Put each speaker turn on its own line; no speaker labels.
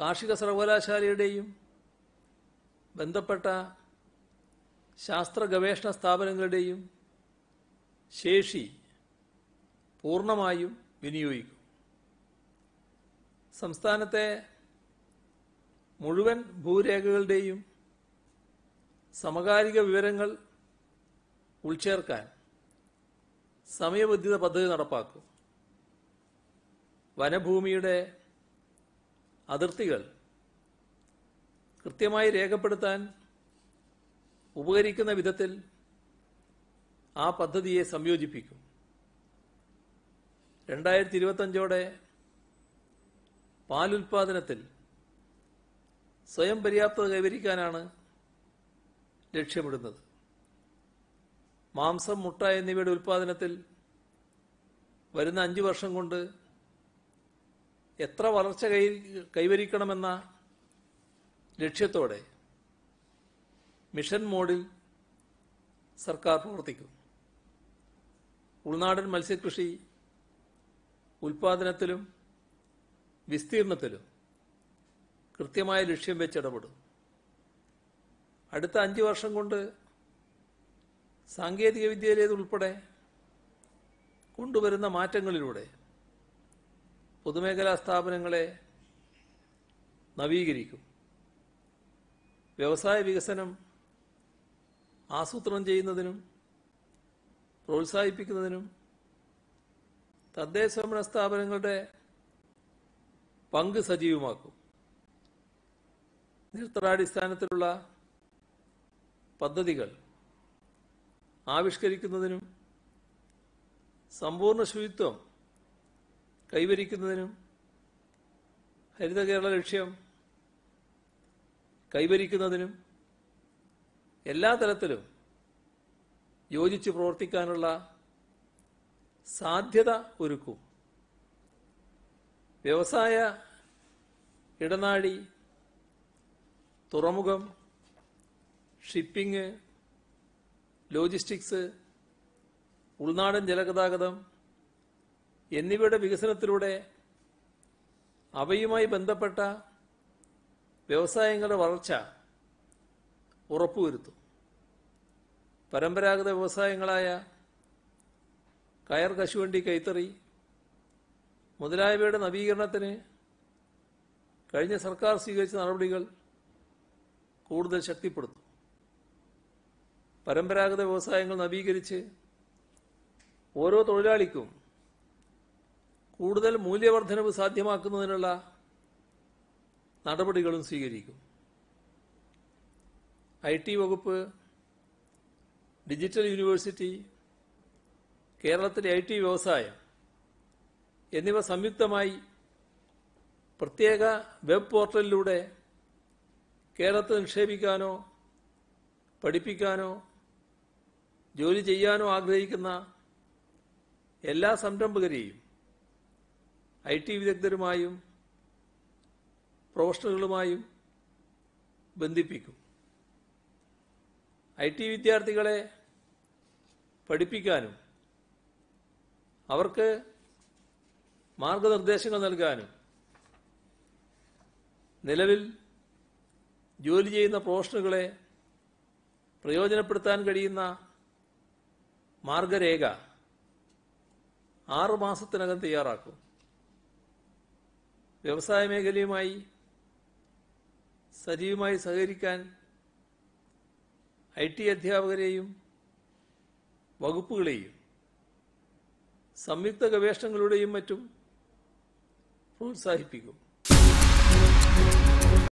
കാർഷിക സർവകലാശാലയുടെയും ബന്ധപ്പെട്ട ശാസ്ത്ര ഗവേഷണ സ്ഥാപനങ്ങളുടെയും ശേഷി പൂർണ്ണമായും വിനിയോഗിക്കും സംസ്ഥാനത്തെ മുഴുവൻ ഭൂരേഖകളുടെയും സമകാലിക വിവരങ്ങൾ ഉൾച്ചേർക്കാൻ സമയബന്ധിത പദ്ധതി നടപ്പാക്കും വനഭൂമിയുടെ അതിർത്തികൾ കൃത്യമായി രേഖപ്പെടുത്താൻ ഉപകരിക്കുന്ന വിധത്തിൽ ആ പദ്ധതിയെ സംയോജിപ്പിക്കും രണ്ടായിരത്തി ഇരുപത്തഞ്ചോടെ പാലുൽപാദനത്തിൽ സ്വയം പര്യാപ്തത കൈവരിക്കാനാണ് ലക്ഷ്യമിടുന്നത് മാംസം മുട്ട എന്നിവയുടെ ഉൽപാദനത്തിൽ വരുന്ന അഞ്ച് വർഷം കൊണ്ട് എത്ര വളർച്ച കൈ കൈവരിക്കണമെന്ന ലക്ഷ്യത്തോടെ മിഷൻ മോഡിൽ സർക്കാർ പ്രവർത്തിക്കും ഉൾനാടൻ മത്സ്യകൃഷി ഉൽപാദനത്തിലും വിസ്തീർണത്തിലും കൃത്യമായ ലക്ഷ്യം വെച്ചിടപെടും അടുത്ത അഞ്ച് വർഷം കൊണ്ട് സാങ്കേതികവിദ്യയിലേതുൾപ്പെടെ കൊണ്ടുവരുന്ന മാറ്റങ്ങളിലൂടെ പൊതുമേഖലാ സ്ഥാപനങ്ങളെ നവീകരിക്കും വ്യവസായ വികസനം ആസൂത്രണം ചെയ്യുന്നതിനും പ്രോത്സാഹിപ്പിക്കുന്നതിനും തദ്ദേശ ഭരണ സ്ഥാപനങ്ങളുടെ പങ്ക് സജീവമാക്കും നിർത്തടാടിസ്ഥാനത്തിലുള്ള പദ്ധതികൾ ആവിഷ്കരിക്കുന്നതിനും സമ്പൂർണ്ണ ശുചിത്വം കൈവരിക്കുന്നതിനും ഹരിത കേരള ലക്ഷ്യം കൈവരിക്കുന്നതിനും എല്ലാ തലത്തിലും യോജിച്ച് പ്രവർത്തിക്കാനുള്ള സാധ്യത ഒരുക്കും വ്യവസായ ഇടനാഴി തുറമുഖം ഷിപ്പിംഗ് ലോജിസ്റ്റിക്സ് ഉൾനാടൻ ജലഗതാഗതം എന്നിവയുടെ വികസനത്തിലൂടെ അവയുമായി ബന്ധപ്പെട്ട വ്യവസായങ്ങളുടെ വളർച്ച ഉറപ്പുവരുത്തും പരമ്പരാഗത വ്യവസായങ്ങളായ കയർ കശുവണ്ടി കൈത്തറി മുതലായവയുടെ നവീകരണത്തിന് കഴിഞ്ഞ സർക്കാർ സ്വീകരിച്ച നടപടികൾ കൂടുതൽ ശക്തിപ്പെടുത്തും പരമ്പരാഗത വ്യവസായങ്ങൾ നവീകരിച്ച് ഓരോ തൊഴിലാളിക്കും കൂടുതൽ മൂല്യവർദ്ധനവ് സാധ്യമാക്കുന്നതിനുള്ള നടപടികളും സ്വീകരിക്കും ഐ ടി വകുപ്പ് ഡിജിറ്റൽ യൂണിവേഴ്സിറ്റി കേരളത്തിലെ ഐ ടി വ്യവസായം എന്നിവ സംയുക്തമായി പ്രത്യേക വെബ് പോർട്ടലിലൂടെ കേരളത്തിൽ നിക്ഷേപിക്കാനോ പഠിപ്പിക്കാനോ ജോലി ചെയ്യാനോ ആഗ്രഹിക്കുന്ന എല്ലാ സംരംഭകരെയും ഐ ടി വിദഗ്ധരുമായും പ്രൊഫഷണലുകളുമായും ബന്ധിപ്പിക്കും ഐ ടി വിദ്യാർത്ഥികളെ പഠിപ്പിക്കാനും അവർക്ക് മാർഗനിർദ്ദേശങ്ങൾ നൽകാനും നിലവിൽ ജോലി ചെയ്യുന്ന പ്രൊഫഷണലുകളെ പ്രയോജനപ്പെടുത്താൻ കഴിയുന്ന മാർഗരേഖ ആറുമാസത്തിനകം തയ്യാറാക്കും വ്യവസായ മേഖലയുമായി സജീവമായി സഹകരിക്കാൻ ഐ ടി അധ്യാപകരെയും വകുപ്പുകളെയും സംയുക്ത ഗവേഷണങ്ങളുടെയും മറ്റും പ്രോത്സാഹിപ്പിക്കും